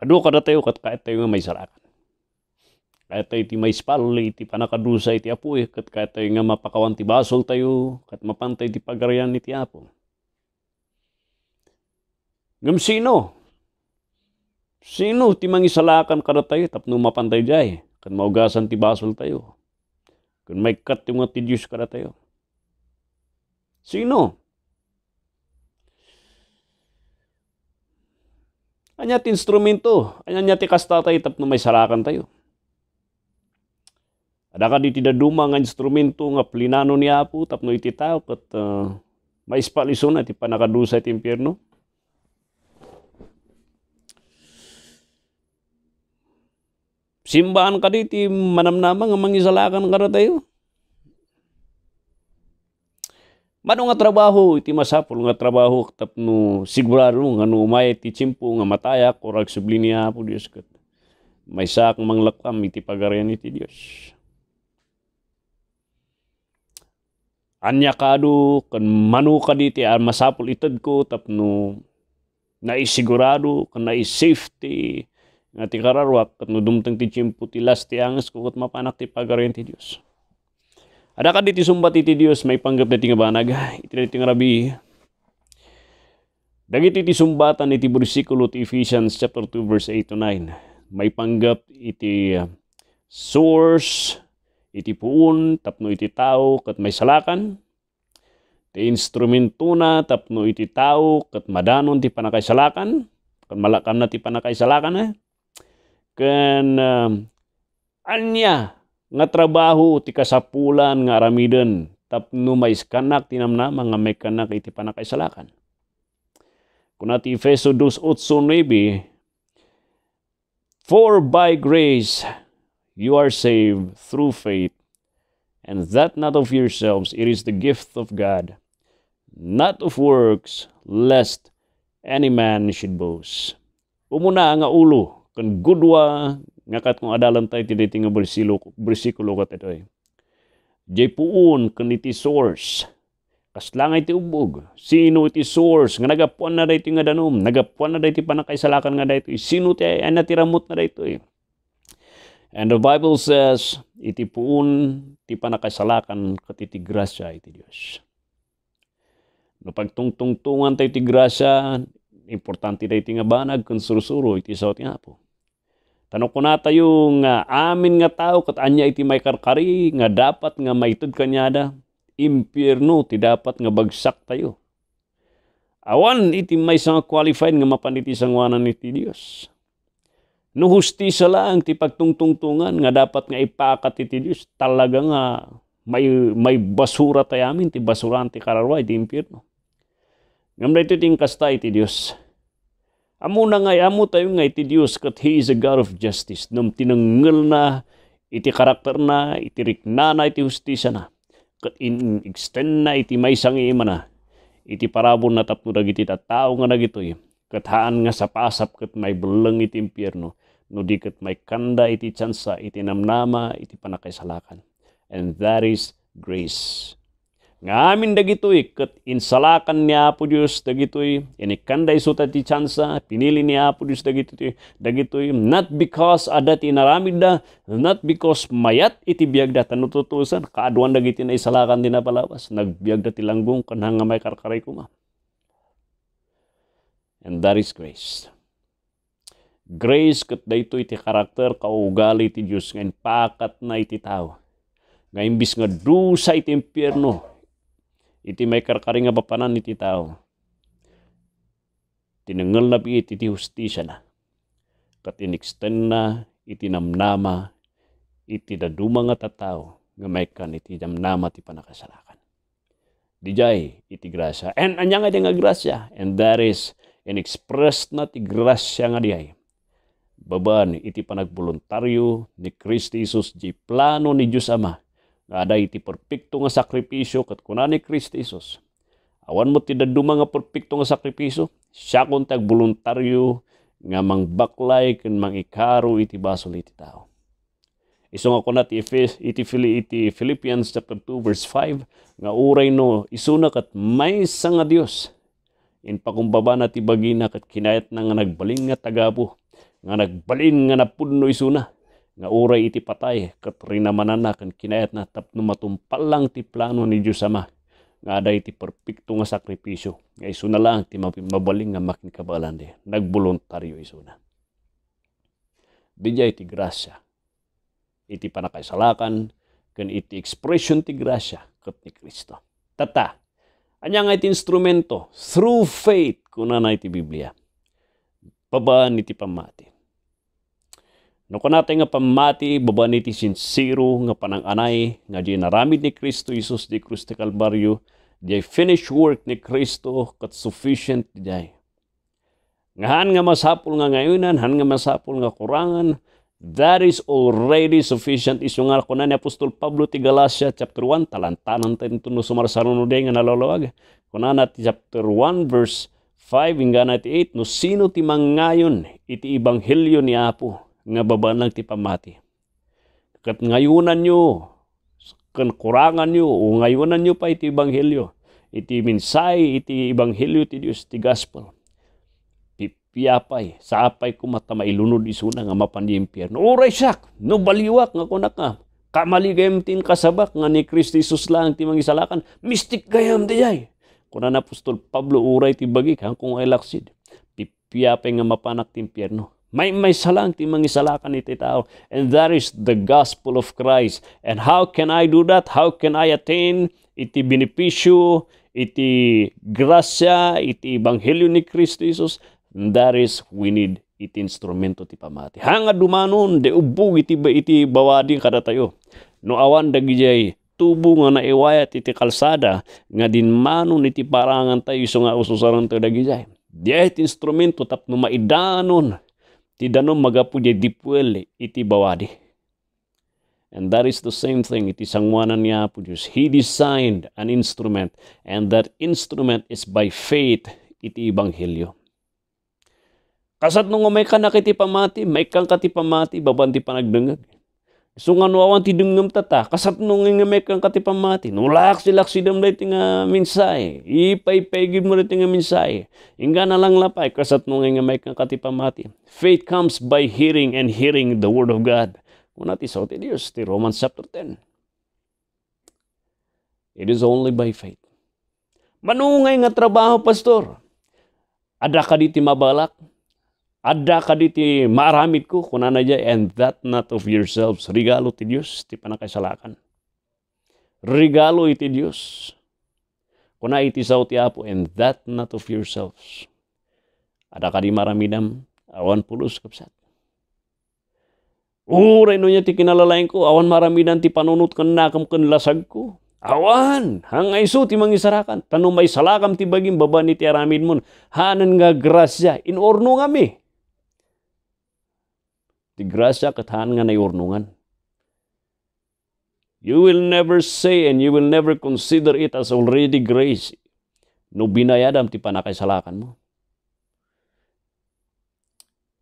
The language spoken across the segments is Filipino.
Adu kada tayo kat kahit tayo nga may sarakan. Kahit tayo ti may spal, iti panakadusa iti apoy, eh, kat kahit tayo nga mapakawan ti basol tayo, kat mapantay ti pagarian iti apo. Ngam sino? Sino ti mangisalakan kada tayo tapno mapantay jay? Kan maugasan ti basol tayo. Kan may kat ti nga ti Diyos kada tayo. Sino? Anya ti instrumento, anya ti kastata itap may sarakan tayo. Adaka di ti daduma nga instrumento nga plinano ni Apo tapno iti tao kat uh, ah, maispalison at ipanakadusa iti impyerno. Simbaan ka di ti manamnama nga mangisalakan ka tayo. Mano nga trabaho, iti masapol nga trabaho, tapno sigurado nga no umay ti chimpo nga mataya, kurag sublinya po Diyos kat. May sak mang lakam iti pagarian iti Diyos. Anya kadu kan manu kaditi diti, masapol itad ko, tapno naisigurado, kan safety nga ti kararwak, no dumteng ti chimpo ti last ti angas ko, kat mapanak ti pagarian ti Diyos. Adakah diti sumbat iti Dios may panggap dati nga banag iti dati rabi Dagiti iti sumbatan iti bersikulo ti Ephesians chapter 2 verse 8 to 9 may panggap iti uh, source iti puun, tapno iti tao kat may salakan ti instrumento na tapno iti tao kat madanon ti panakaisalakan kat malakam na ti panakaisalakan eh ken uh, anya nga trabaho ti kasapulan nga aramiden tapno kanak tinamna mga mekanak iti panakaisalakan. Kuna ti Efeso 2.8.9 For by grace you are saved through faith, and that not of yourselves, it is the gift of God, not of works, lest any man should boast. Umuna nga ulo, kan gudwa nga kat kung adalan tayo ti nga bersikulo, bersikulo kat ito eh. Diyay puun kaniti source. Kaslangay ti ubog. Sino iti source? Nga nagapuan na dito nga danom. Nagapuan na dito panakaisalakan nga dito. Sino ti ay natiramot na dito eh. And the Bible says, iti puun ti panakaisalakan katiti grasya iti Diyos. No pagtungtungtungan tayo ti grasya, importante na nga banag, surusuro, iti sa ti nga po Tanong ko na tayo nga ah, amin nga tao kat anya iti may karkari nga dapat nga maitod kanyada. Impierno ti dapat nga bagsak tayo. Awan iti may sang qualified nga mapaniti sangwanan iti Dios. No hustisa lang ti pagtungtungtungan nga dapat nga ipakat iti Dios talaga nga may may basura tayamin ti basuran ti kararway ti impierno. Ngam ito ting kastay iti Dios. Amo na nga, amo tayo nga iti Dios kat He is a God of justice. Nam tinanggal na, iti karakter na, iti rikna na, iti hustisya na. Kat in-extend na iti may sangiima na. Iti parabon na tapno dagiti tattao nga nagitoy. Kathaan nga sa pasap kat may belang iti impyerno. No di kat may kanda iti tsansa, iti namnama, iti panakaisalakan. And that is grace. Nga amin dagitoy, kat insalakan ni Apo Diyos dagitoy, inikanday suta ti tsansa, pinili ni Apo Diyos dagitoy, dagitoy, not because adat inaramid da, not because mayat iti biyag da, tanututusan, kaaduan dagiti na isalakan din na palawas, nagbiag da tilanggong, kanhang nga may karkaray kuma. And that is grace. Grace kat dayto iti karakter kaugali ti Diyos, ngayon pakat na iti tao. Nga imbis nga do dusa iti impyerno, iti may karkaringa bapanan iti tao. Tinangal na bi iti justisya na. Katinixten na iti namnama iti daduma nga tatao nga may kan iti namnama ti panakasalakan. Dijay iti grasya. And anya nga nga grasya. And that is an express na ti grasya nga diay. Baban iti panagboluntaryo ni Kristo Isus di plano ni Diyos Ama nga iti perpekto nga sakripisyo kat kunani Kristo Isus. Awan mo ti daduma nga perpekto nga sakripisyo, siya kong tagboluntaryo nga mangbaklay ken mangikaro iti basol iti tao. Isong ako na ti iti, iti Philippians chapter 2 verse 5 nga uray no isunak at may nga Dios in pakumbaba na ti bagina kat kinayat na nga nagbalin nga tagabo nga nagbaling nga napudno isuna nga uray iti patay kat rinamananak kan kinayat na tapno matumpal lang ti plano ni Dios Ama nga aday ti perpekto nga sakripisyo nga na lang ti mabaling nga makinkabalan di nagbuluntaryo nagboluntaryo na dijay ti grasya iti panakaisalakan ken iti expression ti grasya kat ni Kristo tata anya nga iti instrumento through faith kuna na iti Biblia babaan iti pamati No kanatay nga pamati, babani ti sincero nga anay, nga di naramid ni Kristo Jesus di krus ti Kalbaryo, di finished work ni Kristo kat sufficient di ay. Ngahan nga masapul nga ngayonan, han nga masapul nga kurangan, that is already sufficient. Iso nga ko na ni Apostol Pablo ti Galacia chapter 1, talantanan tayo no sumarasano di nga nalalawag. Kuna na ti chapter 1 verse 5 hingga 8, no sino ti mangayon iti ibanghelyo ni Apo nga babanag ti pamati. Kat ngayunan nyo, kan kurangan nyo, o ngayunan nyo pa iti ebanghelyo, iti minsay, iti ebanghelyo ti Dios ti gospel. Piapay, sa apay kumata mailunod isuna nga mapan di impyerno. Uray siyak, no baliwak nga kunak ka. Kamaligayam tin kasabak nga ni Kristo Jesus lang ti mangisalakan. Mystic gayam diyay. Kuna na apostol Pablo uray ti bagik hangkong ay laksid. Piapay nga mapanak ti impyerno may may salang ti mangisala ka ni tao. And that is the gospel of Christ. And how can I do that? How can I attain iti benepisyo, iti gracia, iti ebanghelyo ni Kristo Jesus? And that is we need iti instrumento ti pamati. Hanga dumanon de ubog iti iti bawadin kada tayo. No awan dagijay tubo nga naiwayat iti kalsada nga din manon iti parangan tayo so nga ususaran tayo dagijay. Diya iti instrumento tapno maidanon tidano magapuje dipuele iti bawadi. And that is the same thing. Iti sangwanan niya po Diyos. He designed an instrument and that instrument is by faith iti ebanghelyo. Kasat nung may kanak iti pamati, may kang kati pamati, babanti panagdangag. So nga nuawan ti dumgam tata, kasat nga nga may kang katipamati. Nulak silak si damday ti nga minsay. Ipaypaygib mo rin nga minsay. Inga na lang lapay, kasat nga nga may kang katipamati. Faith comes by hearing and hearing the word of God. Una ti sa ti Diyos, ti Romans chapter 10. It is only by faith. Manungay nga trabaho, pastor. Ada ka di ti mabalak, Adda ka diti maaramit ko, kunana dya, and that not of yourselves. Regalo ti Diyos, ti panakaisalakan. Regalo iti Diyos. Kuna iti sao ti Apo, and that not of yourselves. Ada ka di maramidam, awan pulos kapsat. Uray no niya ti kinalalain ko, awan maramidam ti panunot kan nakam kan lasag ko. Awan, hangay so ti mangisarakan. Tanong may salakam ti bagim baba ni ti aramid mo. Hanan nga grasya, inorno kami ti grasya katahan nga nayurnungan. You will never say and you will never consider it as already grace no binayadam ti panakaisalakan mo.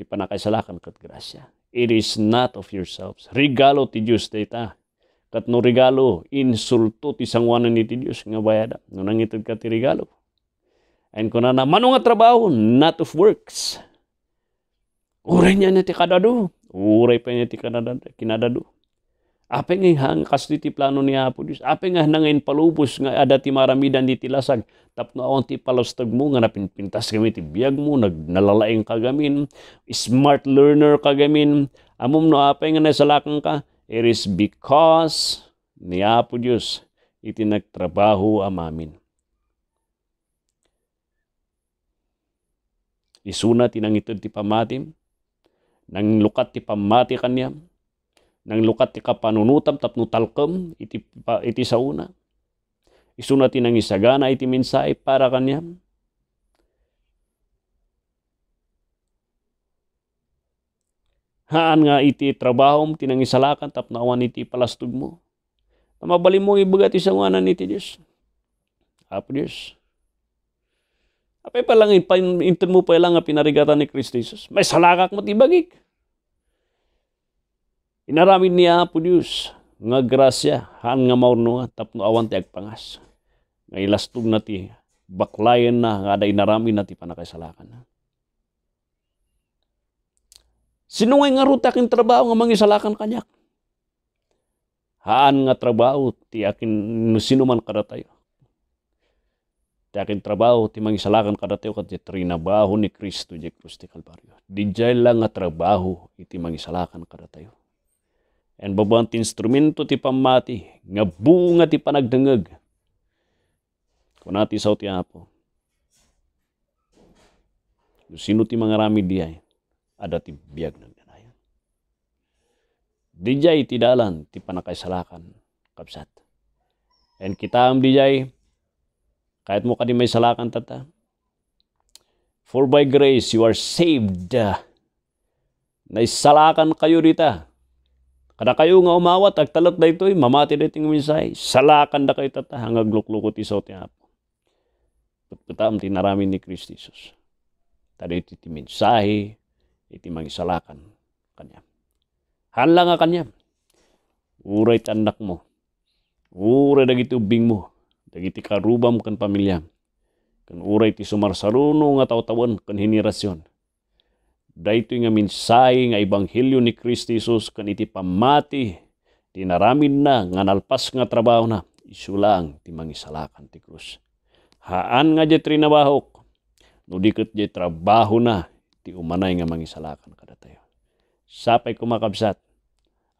Ti panakaisalakan kat grasya. It is not of yourselves. Regalo ti Diyos data. Kat no regalo, insulto ti sangwanan ni ti Diyos nga bayada. No nangitid ka ti regalo. And kunana, manong trabaho, not of works. Uray niya ti kadado. Oh. Uray pa niya ti kinadado. Oh. Ape nga hang kasli ti plano ni Apo Diyos. Ape nga nangayin palubos nga ada ti maramidan di lasag. Tapno aon ti palastag mo nga napinpintas kami ti biyag mo. Nagnalalaing kagamin. Smart learner kagamin. Amom no ape nga nasalakang ka. It is because ni Apo Diyos iti nagtrabaho amamin. Isuna tinangitod ti pamatim nang lukat ti pamati kanya, nang lukat ti kapanunutam tapno talkem iti, pa, iti sauna. Isunati nang isagana iti minsay para kanya. Haan nga iti trabahom tinang isalakan tapnawan iti palastog mo. Na mabali mo ibagat isanganan iti Diyos. Apo Diyos. Apay pa lang, intin mo pa lang nga pinarigatan ni Kristo Jesus. May salakak mo tibagik. Inaramin niya po Diyos, nga grasya, han nga maurno nga, tapno awan ti agpangas. Nga ilastog na ti, baklayan na, nga da inaramin na ti panakaisalakan na. Sinungay nga ruta aking trabaho nga mangisalakan kanyak. Haan nga trabaho ti akin no sinuman kada tayo. Ti akin trabaho ti mangisalakan kada tayo kat trinabaho ni Kristo di Kristo Kalbaryo. Di lang nga trabaho iti mangisalakan kada tayo. And babang ti instrumento ti pamati, nga bunga ti panagdangag. Kunati sa ti apo. Sino ti mga rami diay, ada ti biyag ng ganayan. Dijay ti dalan, ti panakaisalakan, kapsat. And kita am dijay, kahit mo kadi may salakan tata, for by grace you are saved. Naisalakan kayo dita Ada kayo nga umawat, agtalat na ito, mamati na itong minsay. Salakan na kayo tata, hangag luklukot iso ti hapo. Pagpataam tinaramin ni Christ Jesus. Tadi iti ti mensahe, iti mangisalakan kanya. Hanla nga kanya. Uray tanak mo. Uray dagiti ubing mo. Dagiti karubam kan pamilya. Kan uray ti sumarsaruno nga tawtawan kan henerasyon Dahito nga minsay nga ebanghelyo ni Kristi Jesus iti pamati tinaramin na nga nalpas nga trabaho na isulang ti mangisalakan ti krus. Haan nga di trinabahok no dikit di trabaho na ti umanay nga mangisalakan kada tayo. Sapay kumakabsat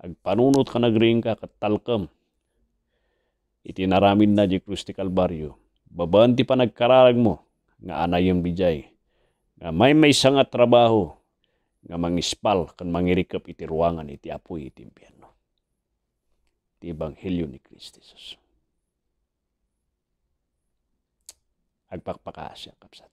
agpanunot ka nagring ka katalkam itinaramin na di krus ti kalbaryo. Babaan ti panagkararag mo nga anayang bijay nga may may nga trabaho nga mangispal kan mangirikap iti ruangan iti apoy iti impyerno. Iti Ebanghelyo ni Kristo Jesus. Agpakpakaasya kapsat.